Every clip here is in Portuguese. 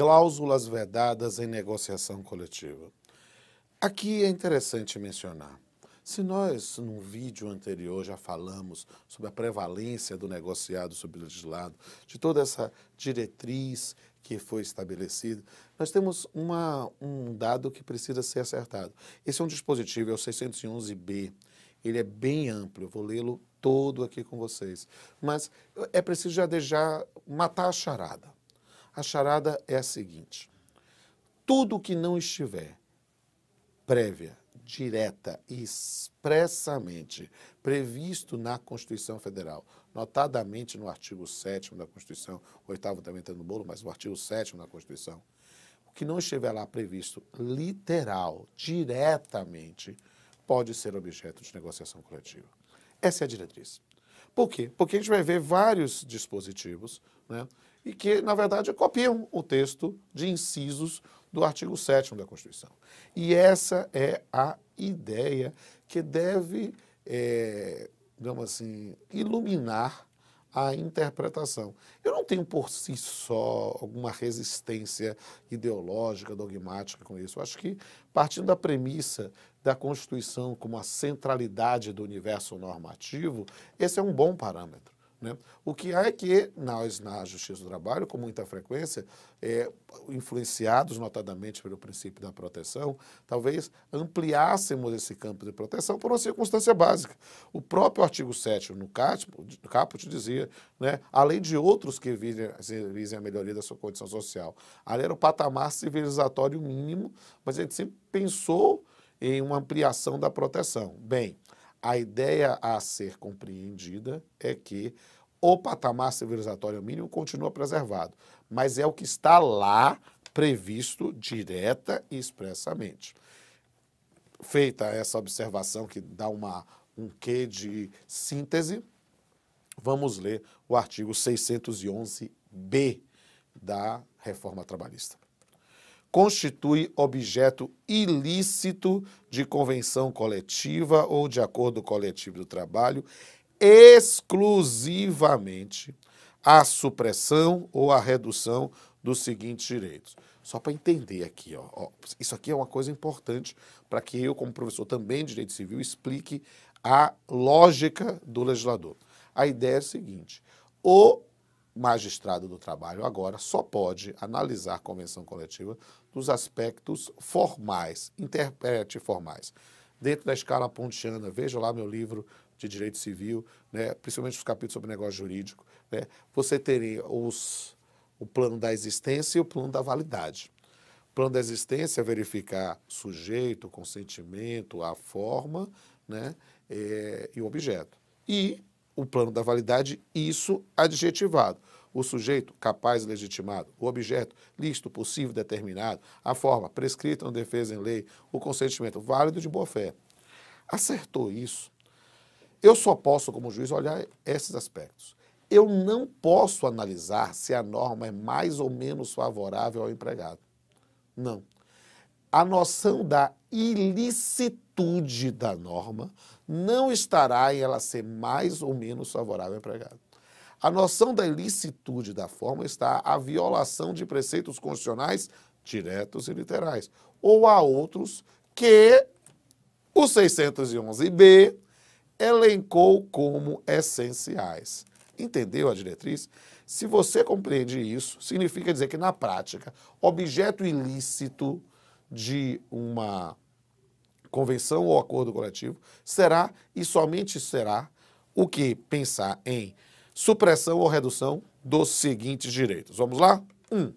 cláusulas vedadas em negociação coletiva. Aqui é interessante mencionar. Se nós, num vídeo anterior, já falamos sobre a prevalência do negociado sobre o legislado, de toda essa diretriz que foi estabelecida, nós temos uma, um dado que precisa ser acertado. Esse é um dispositivo, é o 611B. Ele é bem amplo, eu vou lê-lo todo aqui com vocês. Mas é preciso já deixar, matar a charada. A charada é a seguinte: tudo que não estiver prévia, direta e expressamente previsto na Constituição Federal, notadamente no artigo 7 da Constituição, o 8 também está no bolo, mas no artigo 7 da Constituição, o que não estiver lá previsto literal, diretamente, pode ser objeto de negociação coletiva. Essa é a diretriz. Por quê? Porque a gente vai ver vários dispositivos né, e que, na verdade, copiam o texto de incisos do artigo 7 da Constituição. E essa é a ideia que deve, é, digamos assim, iluminar a interpretação. Eu não tenho por si só alguma resistência ideológica, dogmática com isso. Eu acho que, partindo da premissa da Constituição como a centralidade do universo normativo, esse é um bom parâmetro. Né? O que há é que nós, na Justiça do Trabalho, com muita frequência, é, influenciados notadamente pelo princípio da proteção, talvez ampliássemos esse campo de proteção por uma circunstância básica. O próprio artigo 7 no caput dizia, né, além de outros que visem a melhoria da sua condição social. Ali era o patamar civilizatório mínimo, mas a gente sempre pensou em uma ampliação da proteção. Bem, a ideia a ser compreendida é que o patamar civilizatório mínimo continua preservado, mas é o que está lá previsto direta e expressamente. Feita essa observação que dá uma, um quê de síntese, vamos ler o artigo 611-B da reforma trabalhista constitui objeto ilícito de convenção coletiva ou de acordo coletivo do trabalho exclusivamente a supressão ou a redução dos seguintes direitos. Só para entender aqui, ó, ó, isso aqui é uma coisa importante para que eu, como professor também de direito civil, explique a lógica do legislador. A ideia é a seguinte: o magistrado do trabalho agora só pode analisar a convenção coletiva dos aspectos formais, interprete formais. Dentro da escala pontiana, veja lá meu livro de direito civil, né, principalmente os capítulos sobre negócio jurídico, né, você teria os, o plano da existência e o plano da validade. O plano da existência é verificar sujeito, consentimento, a forma né, é, e o objeto. E o plano da validade, isso adjetivado. O sujeito capaz e legitimado, o objeto lícito, possível, determinado, a forma prescrita na defesa em lei, o consentimento válido de boa-fé. Acertou isso. Eu só posso, como juiz, olhar esses aspectos. Eu não posso analisar se a norma é mais ou menos favorável ao empregado. Não. A noção da ilicitude da norma não estará em ela ser mais ou menos favorável ao empregado. A noção da ilicitude da forma está a violação de preceitos constitucionais diretos e literais, ou a outros que o 611B elencou como essenciais. Entendeu a diretriz? Se você compreende isso, significa dizer que na prática, objeto ilícito de uma convenção ou acordo coletivo, será e somente será o que pensar em supressão ou redução dos seguintes direitos. Vamos lá? 1. Um,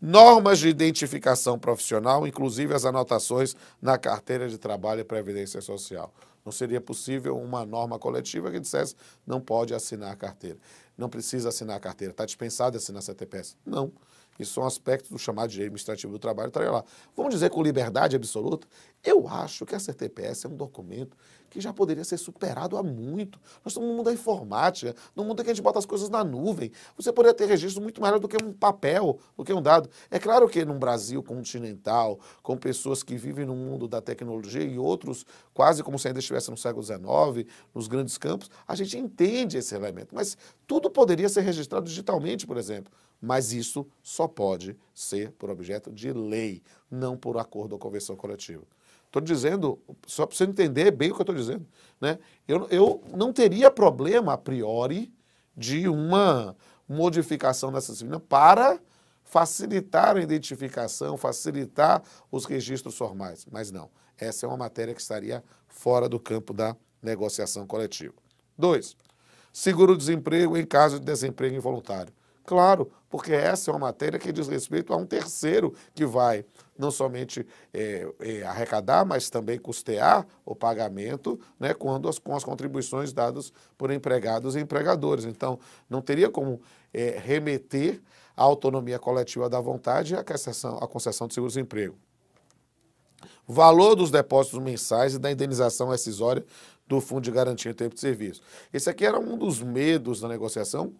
normas de identificação profissional, inclusive as anotações na carteira de trabalho e previdência social. Não seria possível uma norma coletiva que dissesse não pode assinar a carteira. Não precisa assinar a carteira. Está dispensado de assinar a CTPS. Não. Isso são aspectos do chamado direito administrativo do trabalho, estaria tá lá. Vamos dizer com liberdade absoluta eu acho que a CTPS é um documento que já poderia ser superado há muito. Nós estamos no mundo da informática, no mundo em que a gente bota as coisas na nuvem. Você poderia ter registro muito maior do que um papel, do que um dado. É claro que num Brasil continental, com pessoas que vivem no mundo da tecnologia e outros, quase como se ainda estivesse no século XIX, nos grandes campos, a gente entende esse elemento. Mas tudo poderia ser registrado digitalmente, por exemplo. Mas isso só pode ser por objeto de lei, não por acordo ou convenção coletiva. Estou dizendo, só para você entender bem o que eu estou dizendo. Né? Eu, eu não teria problema, a priori, de uma modificação dessa disciplina para facilitar a identificação, facilitar os registros formais. Mas não, essa é uma matéria que estaria fora do campo da negociação coletiva. Dois, seguro-desemprego em caso de desemprego involuntário. Claro, porque essa é uma matéria que diz respeito a um terceiro que vai não somente é, é, arrecadar, mas também custear o pagamento né, quando as, com as contribuições dadas por empregados e empregadores. Então, não teria como é, remeter a autonomia coletiva da vontade à concessão, à concessão de seguro emprego Valor dos depósitos mensais e da indenização acessória do Fundo de Garantia em Tempo de Serviço. Esse aqui era um dos medos da negociação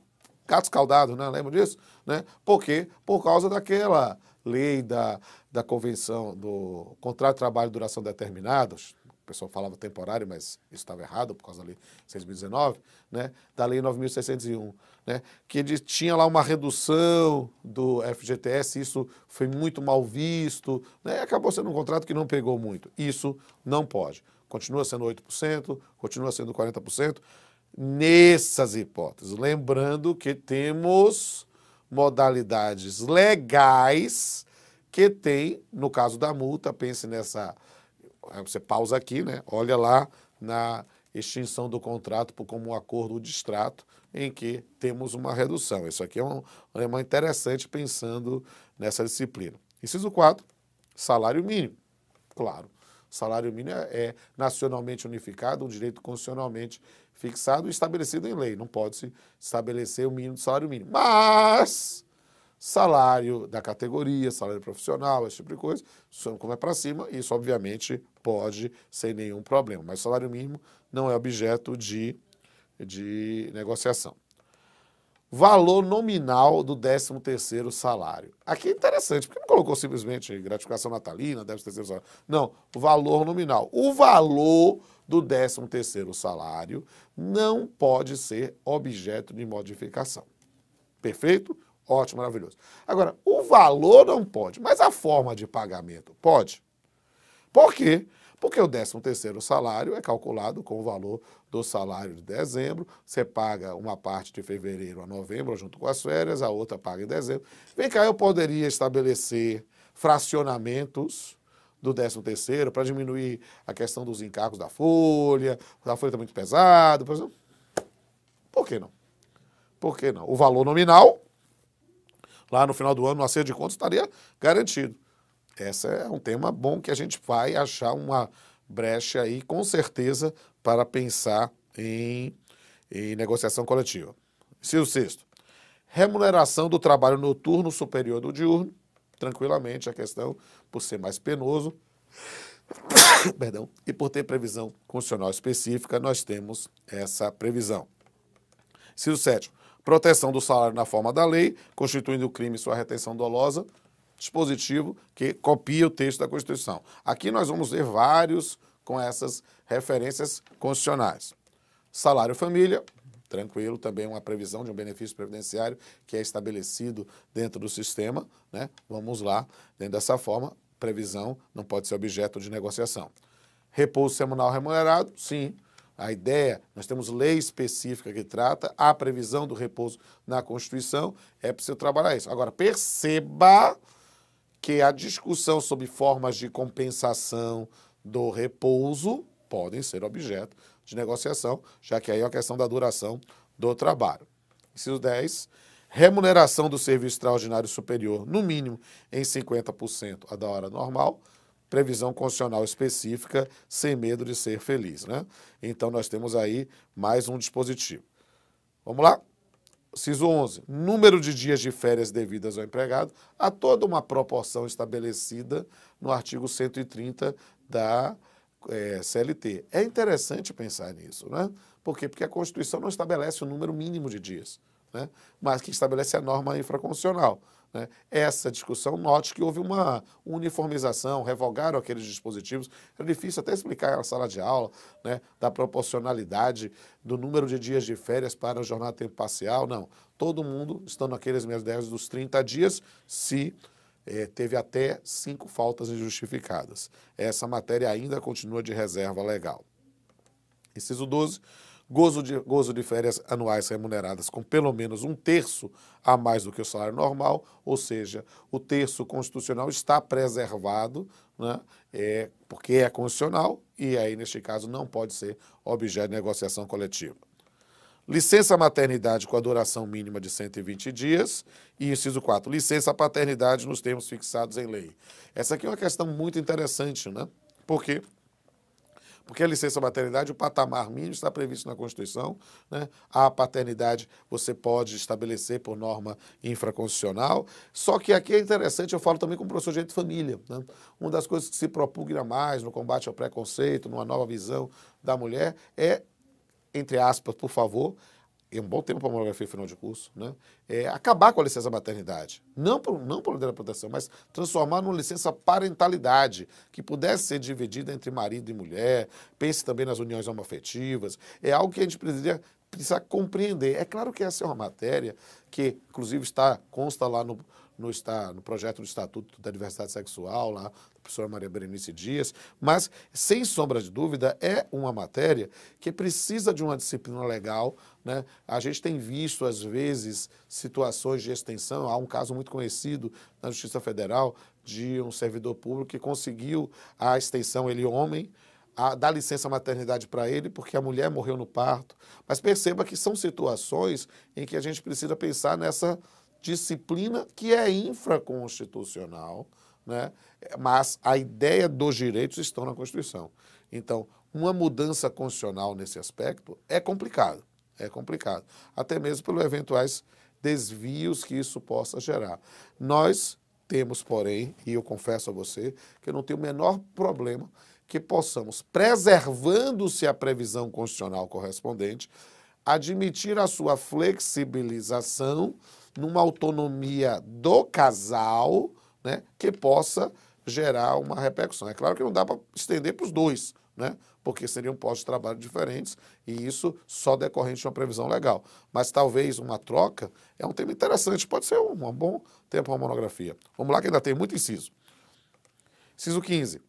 gato escaldado, né? lembra disso? Né? Por quê? Por causa daquela lei da, da convenção do contrato de trabalho de duração determinada, o pessoal falava temporário, mas isso estava errado por causa da lei 6.019, né? da lei 9.601, né? que ele tinha lá uma redução do FGTS, isso foi muito mal visto, né? acabou sendo um contrato que não pegou muito. Isso não pode. Continua sendo 8%, continua sendo 40% nessas hipóteses. Lembrando que temos modalidades legais que tem, no caso da multa, pense nessa. Você pausa aqui, né? Olha lá na extinção do contrato por como um acordo de extrato em que temos uma redução. Isso aqui é um lema é interessante pensando nessa disciplina. Inciso 4, salário mínimo. Claro, salário mínimo é, é nacionalmente unificado, um direito constitucionalmente fixado e estabelecido em lei. Não pode se estabelecer o mínimo de salário mínimo. Mas salário da categoria, salário profissional, esse tipo de coisa, como é para cima, isso obviamente pode sem nenhum problema. Mas salário mínimo não é objeto de, de negociação. Valor nominal do 13º salário. Aqui é interessante, porque não colocou simplesmente gratificação natalina, 13º salário. Não, valor nominal. O valor do 13º salário não pode ser objeto de modificação. Perfeito? Ótimo, maravilhoso. Agora, o valor não pode, mas a forma de pagamento pode. Por quê? Porque o 13º salário é calculado com o valor do salário de dezembro, você paga uma parte de fevereiro a novembro junto com as férias, a outra paga em dezembro. Vem cá, eu poderia estabelecer fracionamentos do 13 terceiro para diminuir a questão dos encargos da folha, a folha está muito pesada. Por exemplo, por que não? Por que não? O valor nominal, lá no final do ano, no acerto de contas, estaria garantido. Esse é um tema bom que a gente vai achar uma brecha aí, com certeza, para pensar em, em negociação coletiva. Inciso sexto, remuneração do trabalho noturno superior do diurno tranquilamente a questão por ser mais penoso. Perdão, e por ter previsão constitucional específica, nós temos essa previsão. Inciso 7. Proteção do salário na forma da lei, constituindo o crime sua retenção dolosa, dispositivo que copia o texto da Constituição. Aqui nós vamos ver vários com essas referências constitucionais. Salário família, tranquilo, também uma previsão de um benefício previdenciário que é estabelecido dentro do sistema, né? Vamos lá, dentro dessa forma, previsão não pode ser objeto de negociação. Repouso semanal remunerado, sim. A ideia, nós temos lei específica que trata a previsão do repouso na Constituição, é preciso trabalhar isso. Agora, perceba que a discussão sobre formas de compensação do repouso podem ser objeto de negociação, já que aí é uma questão da duração do trabalho. Inciso 10, remuneração do serviço extraordinário superior, no mínimo, em 50% à da hora normal, previsão constitucional específica, sem medo de ser feliz. Né? Então, nós temos aí mais um dispositivo. Vamos lá? Ciso 11. Número de dias de férias devidas ao empregado a toda uma proporção estabelecida no artigo 130 da é, CLT. É interessante pensar nisso, né? Por quê? Porque a Constituição não estabelece o um número mínimo de dias, né? mas que estabelece a norma infraconstitucional. Né? Essa discussão, note que houve uma uniformização, revogaram aqueles dispositivos. Era difícil até explicar na sala de aula né? da proporcionalidade do número de dias de férias para a jornada tempo parcial. Não, todo mundo estando naqueles mesmos 10 dos 30 dias, se é, teve até cinco faltas injustificadas. Essa matéria ainda continua de reserva legal. Inciso 12. Gozo de, gozo de férias anuais remuneradas com pelo menos um terço a mais do que o salário normal, ou seja, o terço constitucional está preservado, né, é, porque é constitucional e aí, neste caso, não pode ser objeto de negociação coletiva. Licença maternidade com a duração mínima de 120 dias. E inciso 4, licença paternidade nos termos fixados em lei. Essa aqui é uma questão muito interessante, né? Por quê? Porque a licença maternidade, o patamar mínimo está previsto na Constituição. Né? A paternidade você pode estabelecer por norma infraconstitucional. Só que aqui é interessante, eu falo também com o professor de direito de família. Né? Uma das coisas que se propugna mais no combate ao preconceito, numa nova visão da mulher, é entre aspas, por favor, é um bom tempo para a monografia final de curso, né? É acabar com a licença maternidade. Não por, não por da proteção, mas transformar numa licença parentalidade, que pudesse ser dividida entre marido e mulher. Pense também nas uniões homoafetivas. É algo que a gente precisa precisa compreender. É claro que essa é uma matéria que, inclusive, está consta lá no, no, no projeto do Estatuto da Diversidade Sexual, lá, da professora Maria Berenice Dias, mas, sem sombra de dúvida, é uma matéria que precisa de uma disciplina legal. Né? A gente tem visto, às vezes, situações de extensão. Há um caso muito conhecido na Justiça Federal de um servidor público que conseguiu a extensão, ele homem, a dar licença maternidade para ele porque a mulher morreu no parto. Mas perceba que são situações em que a gente precisa pensar nessa disciplina que é infraconstitucional, né? mas a ideia dos direitos estão na Constituição. Então, uma mudança constitucional nesse aspecto é complicado, é complicado, até mesmo pelos eventuais desvios que isso possa gerar. Nós temos, porém, e eu confesso a você, que eu não tenho o menor problema que possamos, preservando-se a previsão constitucional correspondente, admitir a sua flexibilização numa autonomia do casal, né, que possa gerar uma repercussão. É claro que não dá para estender para os dois, né? Porque seriam postos de trabalho diferentes e isso só decorrente de uma previsão legal. Mas talvez uma troca é um tema interessante, pode ser um, um bom tempo para uma monografia. Vamos lá, que ainda tem muito inciso. Inciso 15.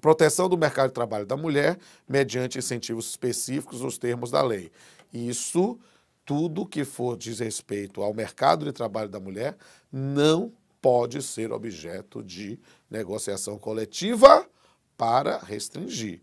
Proteção do mercado de trabalho da mulher mediante incentivos específicos nos termos da lei. Isso tudo que for diz respeito ao mercado de trabalho da mulher não pode ser objeto de negociação coletiva para restringir.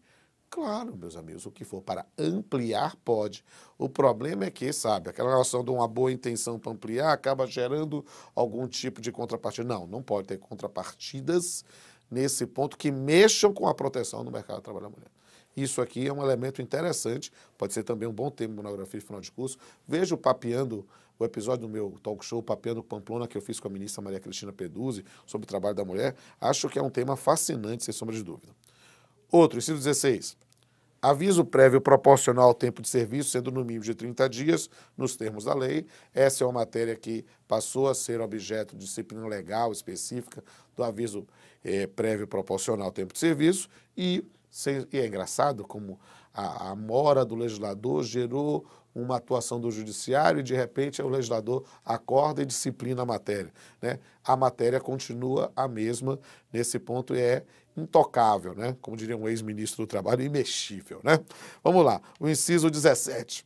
Claro, meus amigos, o que for para ampliar pode. O problema é que, sabe, aquela relação de uma boa intenção para ampliar acaba gerando algum tipo de contrapartida. Não, não pode ter contrapartidas nesse ponto que mexam com a proteção do mercado de trabalho da mulher. Isso aqui é um elemento interessante, pode ser também um bom tema de monografia de final de curso. Vejo papeando o episódio do meu talk show Papeando Pamplona, que eu fiz com a ministra Maria Cristina Peduzzi, sobre o trabalho da mulher. Acho que é um tema fascinante, sem sombra de dúvida. Outro, inciso 16. Aviso prévio proporcional ao tempo de serviço, sendo no mínimo de 30 dias, nos termos da lei. Essa é uma matéria que passou a ser objeto de disciplina legal específica do aviso eh, prévio proporcional ao tempo de serviço. E e é engraçado como a, a mora do legislador gerou uma atuação do judiciário e de repente o legislador acorda e disciplina a matéria. Né? A matéria continua a mesma nesse ponto e é intocável, né? como diria um ex-ministro do Trabalho, imexível. Né? Vamos lá, o inciso 17.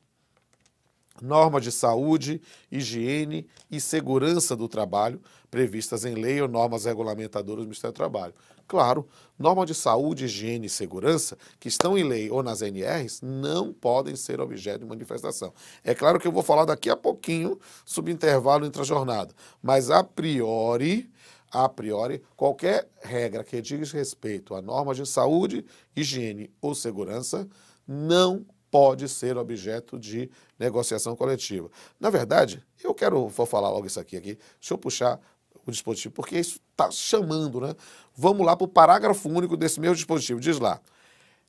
normas de saúde, higiene e segurança do trabalho previstas em lei ou normas regulamentadoras do Ministério do Trabalho. Claro, normas de saúde, higiene e segurança, que estão em lei ou nas NRs, não podem ser objeto de manifestação. É claro que eu vou falar daqui a pouquinho, subintervalo intervalo intrajornada, jornada, mas a priori, a priori, qualquer regra que diz respeito a normas de saúde, higiene ou segurança não pode ser objeto de negociação coletiva. Na verdade, eu quero, vou falar logo isso aqui, aqui deixa eu puxar o dispositivo, porque isso está chamando, né? Vamos lá para o parágrafo único desse mesmo dispositivo. Diz lá: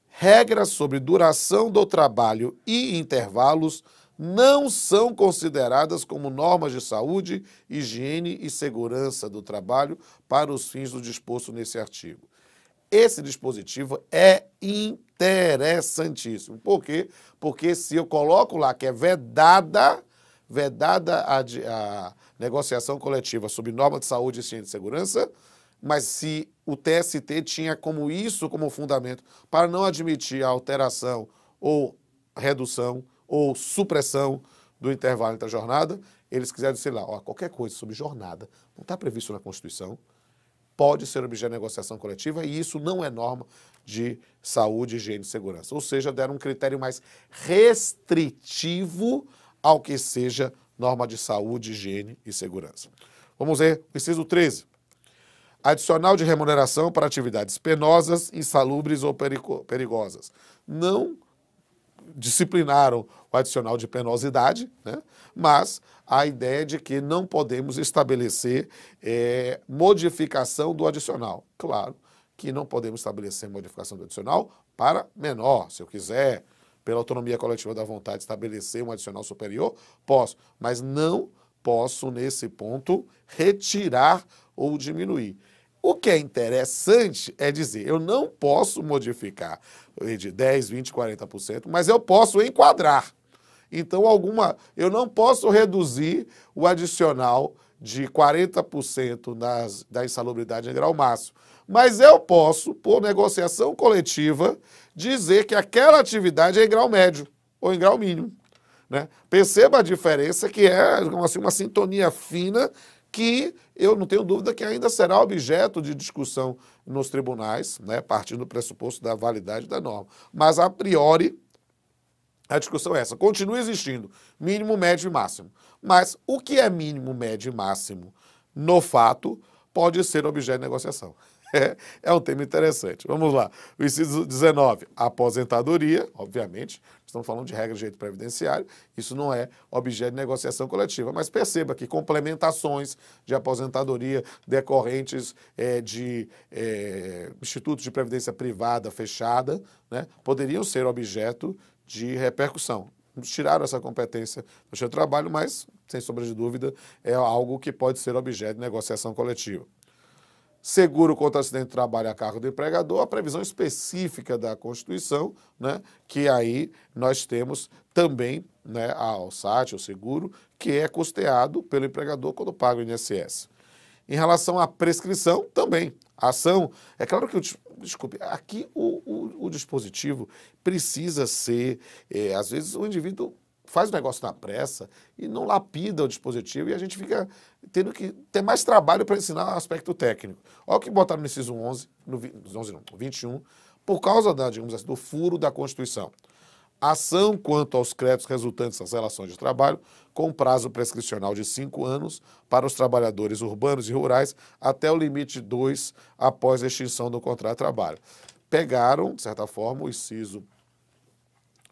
regras sobre duração do trabalho e intervalos não são consideradas como normas de saúde, higiene e segurança do trabalho para os fins do disposto nesse artigo. Esse dispositivo é interessantíssimo. Por quê? Porque se eu coloco lá que é vedada, vedada a, a negociação coletiva sob norma de saúde e ciência de segurança, mas se o TST tinha como isso como fundamento para não admitir a alteração ou redução ou supressão do intervalo entre a jornada, eles quiseram dizer lá, ó, qualquer coisa sobre jornada, não está previsto na Constituição, pode ser objeto de negociação coletiva e isso não é norma de saúde, higiene e segurança. Ou seja, deram um critério mais restritivo ao que seja norma de saúde, higiene e segurança. Vamos ver o inciso 13. Adicional de remuneração para atividades penosas, insalubres ou perigosas. Não disciplinaram o adicional de penosidade, né? mas a ideia é de que não podemos estabelecer é, modificação do adicional. Claro que não podemos estabelecer modificação do adicional para menor, se eu quiser pela autonomia coletiva da vontade, estabelecer um adicional superior? Posso, mas não posso, nesse ponto, retirar ou diminuir. O que é interessante é dizer, eu não posso modificar eh, de 10, 20, 40%, mas eu posso enquadrar. Então, alguma, eu não posso reduzir o adicional de 40% das da insalubridade em grau máximo, mas eu posso, por negociação coletiva, dizer que aquela atividade é em grau médio ou em grau mínimo. Né? Perceba a diferença que é assim, uma sintonia fina que eu não tenho dúvida que ainda será objeto de discussão nos tribunais, né? partindo do pressuposto da validade da norma. Mas, a priori, a discussão é essa. Continua existindo mínimo, médio e máximo. Mas o que é mínimo, médio e máximo no fato pode ser objeto de negociação. é, um tema interessante. Vamos lá. O inciso 19, aposentadoria, obviamente, estamos falando de regra de direito previdenciário, isso não é objeto de negociação coletiva. Mas perceba que complementações de aposentadoria decorrentes é, de é, institutos de previdência privada fechada né, poderiam ser objeto de repercussão tiraram essa competência do seu trabalho, mas, sem sombra de dúvida, é algo que pode ser objeto de negociação coletiva seguro contra acidente de trabalho a cargo do empregador, a previsão específica da Constituição, né, que aí nós temos também né, a OSAT, o seguro, que é custeado pelo empregador quando paga o INSS. Em relação à prescrição, também. A ação, é claro que, desculpe, aqui o, o, o dispositivo precisa ser, é, às vezes o indivíduo faz o negócio na pressa e não lapida o dispositivo e a gente fica tendo que ter mais trabalho para ensinar o aspecto técnico. Olha o que botaram no inciso 11, no, 11 não, 21, por causa da, digamos assim, do furo da Constituição. Ação quanto aos créditos resultantes das relações de trabalho, com prazo prescricional de cinco anos para os trabalhadores urbanos e rurais, até o limite 2 após a extinção do contrato de trabalho. Pegaram, de certa forma, o inciso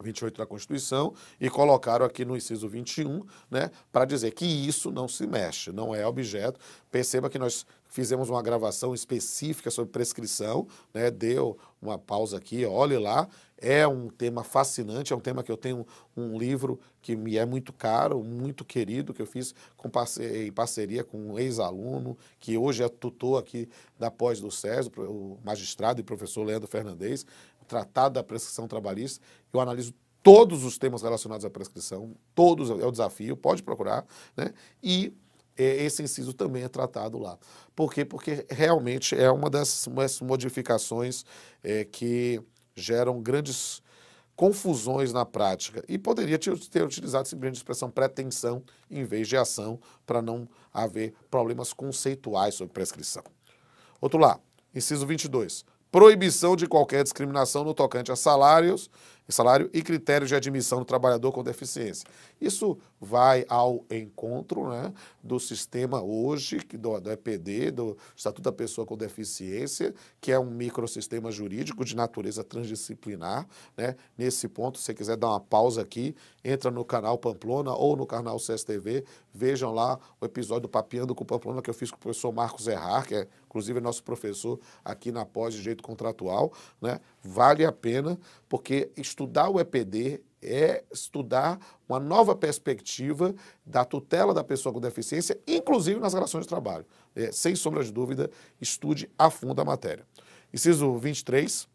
28 da Constituição e colocaram aqui no inciso 21, né, para dizer que isso não se mexe, não é objeto. Perceba que nós fizemos uma gravação específica sobre prescrição, né, deu uma pausa aqui, olhe lá, é um tema fascinante, é um tema que eu tenho um livro que me é muito caro, muito querido, que eu fiz com em parceria com um ex-aluno, que hoje é tutor aqui da pós do César, o magistrado e professor Leandro Fernandes. Tratado da prescrição trabalhista. Eu analiso todos os temas relacionados à prescrição, todos é o desafio, pode procurar, né? E é, esse inciso também é tratado lá. Por quê? Porque realmente é uma das modificações é, que geram grandes confusões na prática e poderia ter utilizado simplesmente a expressão pretensão em vez de ação para não haver problemas conceituais sobre prescrição. Outro lá, inciso 22 proibição de qualquer discriminação no tocante a salários salário e critérios de admissão do trabalhador com deficiência. Isso vai ao encontro né, do sistema hoje, do, do EPD, do Estatuto da Pessoa com Deficiência, que é um microsistema jurídico de natureza transdisciplinar. Né? Nesse ponto, se você quiser dar uma pausa aqui, entra no canal Pamplona ou no canal CSTV, vejam lá o episódio do Papeando com Pamplona que eu fiz com o professor Marcos Errar, que é inclusive nosso professor aqui na pós de direito contratual, né? vale a pena, porque estudar o EPD é estudar uma nova perspectiva da tutela da pessoa com deficiência, inclusive nas relações de trabalho. É, sem sombra de dúvida, estude a fundo a matéria. Inciso 23.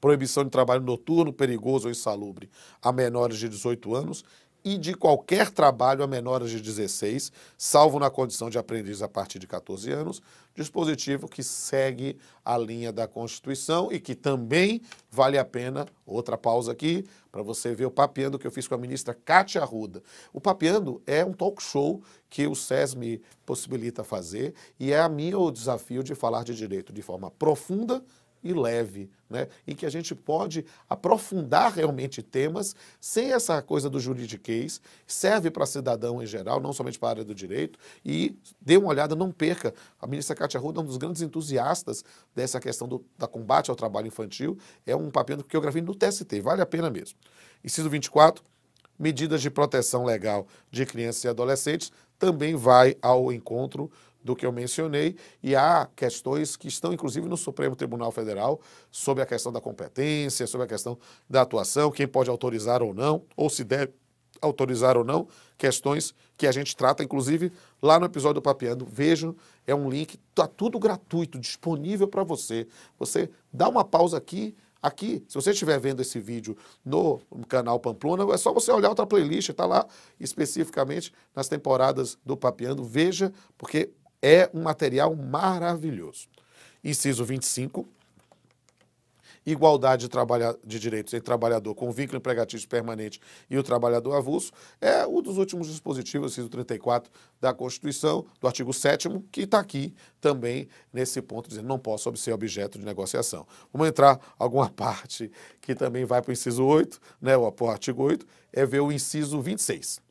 Proibição de trabalho noturno, perigoso ou insalubre a menores de 18 anos e de qualquer trabalho a menores de 16, salvo na condição de aprendiz a partir de 14 anos, dispositivo que segue a linha da Constituição e que também vale a pena, outra pausa aqui, para você ver o papeando que eu fiz com a ministra Cátia Arruda. O papeando é um talk show que o SES me possibilita fazer e é a minha o desafio de falar de direito de forma profunda, e leve, né? em que a gente pode aprofundar realmente temas sem essa coisa do juridiquês, serve para cidadão em geral, não somente para a área do direito, e dê uma olhada, não perca. A ministra Cátia Ruda é um dos grandes entusiastas dessa questão do da combate ao trabalho infantil, é um papel que eu gravei no TST, vale a pena mesmo. Inciso 24, medidas de proteção legal de crianças e adolescentes, também vai ao encontro do que eu mencionei, e há questões que estão, inclusive, no Supremo Tribunal Federal, sobre a questão da competência, sobre a questão da atuação, quem pode autorizar ou não, ou se deve autorizar ou não, questões que a gente trata, inclusive, lá no episódio do Papeando. Vejam, é um link, está tudo gratuito, disponível para você. Você dá uma pausa aqui, aqui, se você estiver vendo esse vídeo no canal Pamplona, é só você olhar outra playlist, está lá especificamente nas temporadas do Papeando. Veja, porque é um material maravilhoso. Inciso 25. Igualdade de, de direitos entre trabalhador com vínculo empregatício permanente e o trabalhador avulso é um dos últimos dispositivos, inciso 34 da Constituição, do artigo 7, que está aqui também nesse ponto, dizendo não posso ser objeto de negociação. Vamos entrar alguma parte que também vai para né, o inciso 8, né, para o artigo 8, é ver o inciso 26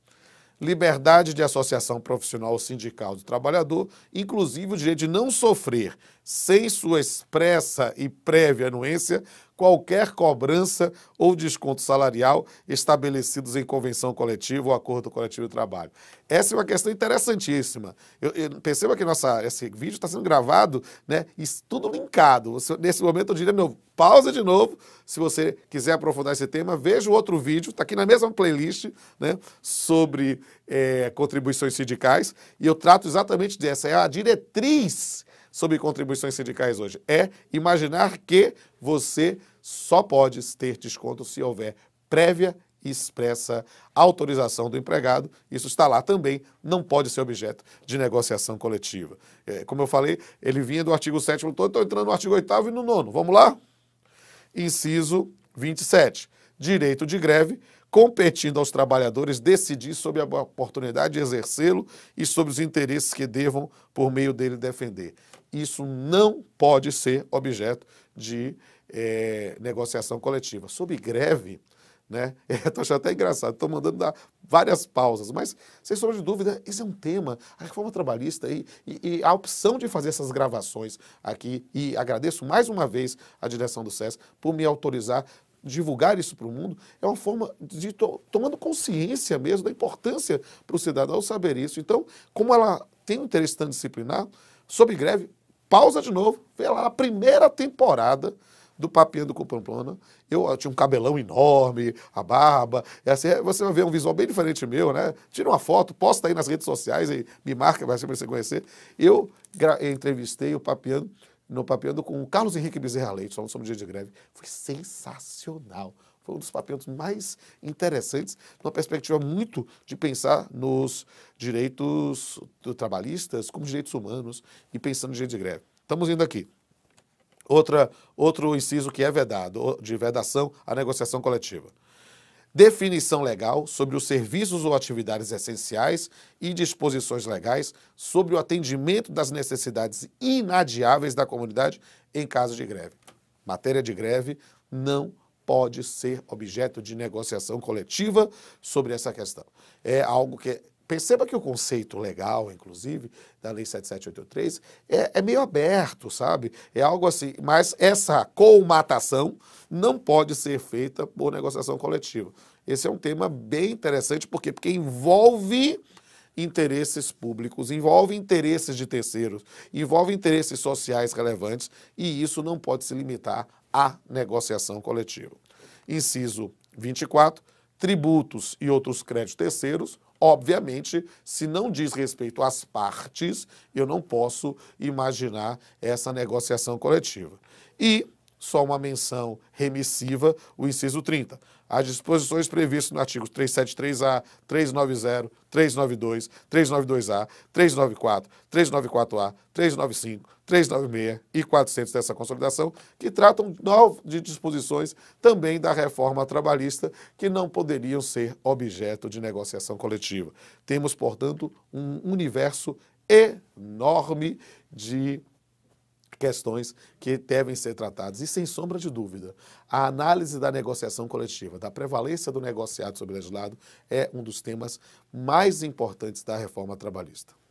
liberdade de associação profissional ou sindical do trabalhador, inclusive o direito de não sofrer sem sua expressa e prévia anuência, qualquer cobrança ou desconto salarial estabelecidos em convenção coletiva ou acordo coletivo de trabalho. Essa é uma questão interessantíssima. Eu, eu, perceba que nossa, esse vídeo está sendo gravado né, e tudo linkado. Você, nesse momento eu diria, meu, pausa de novo. Se você quiser aprofundar esse tema, veja o outro vídeo, está aqui na mesma playlist, né, sobre é, contribuições sindicais. E eu trato exatamente dessa, é a diretriz sobre contribuições sindicais hoje? É imaginar que você só pode ter desconto se houver prévia e expressa autorização do empregado. Isso está lá também, não pode ser objeto de negociação coletiva. É, como eu falei, ele vinha do artigo 7 todo, estou entrando no artigo 8 e no 9. Vamos lá? Inciso 27. Direito de greve competindo aos trabalhadores decidir sobre a oportunidade de exercê-lo e sobre os interesses que devam, por meio dele, defender. Isso não pode ser objeto de é, negociação coletiva. sob greve, né? Estou achando até engraçado, estou mandando dar várias pausas, mas, sem sombra de dúvida, esse é um tema, a reforma trabalhista e, e, e, a opção de fazer essas gravações aqui. E agradeço mais uma vez a direção do SES por me autorizar divulgar isso para o mundo, é uma forma de to tomando consciência mesmo da importância para o cidadão saber isso. Então, como ela tem um interesse tão disciplinar, sob greve, pausa de novo, vê lá a primeira temporada do Papiando com Pamplona. Eu, eu, tinha um cabelão enorme, a barba, e assim, é, você vai ver um visual bem diferente meu, né? Tira uma foto, posta aí nas redes sociais e me marca para você conhecer. Eu entrevistei o Papiano no Papiando com o Carlos Henrique Bezerra Leite, falando sobre o dia de greve. Foi sensacional. Foi um dos papéis mais interessantes, numa perspectiva muito de pensar nos direitos trabalhistas como direitos humanos e pensando em direito de greve. Estamos indo aqui. Outra, outro inciso que é vedado, de vedação à negociação coletiva definição legal sobre os serviços ou atividades essenciais e disposições legais sobre o atendimento das necessidades inadiáveis da comunidade em caso de greve. Matéria de greve não pode ser objeto de negociação coletiva sobre essa questão. É algo que. Perceba que o conceito legal, inclusive, da Lei 7783, é, é meio aberto, sabe? É algo assim. Mas essa colmatação não pode ser feita por negociação coletiva. Esse é um tema bem interessante, por quê? Porque envolve interesses públicos, envolve interesses de terceiros, envolve interesses sociais relevantes e isso não pode se limitar à negociação coletiva. Inciso 24. Tributos e outros créditos terceiros Obviamente, se não diz respeito às partes, eu não posso imaginar essa negociação coletiva. E só uma menção remissiva, o inciso 30. As disposições previstas no artigo 373A, 390, 392, 392A, 394, 394A, 395, 396 e 400 dessa consolidação, que tratam de disposições também da reforma trabalhista que não poderiam ser objeto de negociação coletiva. Temos, portanto, um universo enorme de questões que devem ser tratadas. E sem sombra de dúvida, a análise da negociação coletiva, da prevalência do negociado sobre o legislado, é um dos temas mais importantes da reforma trabalhista.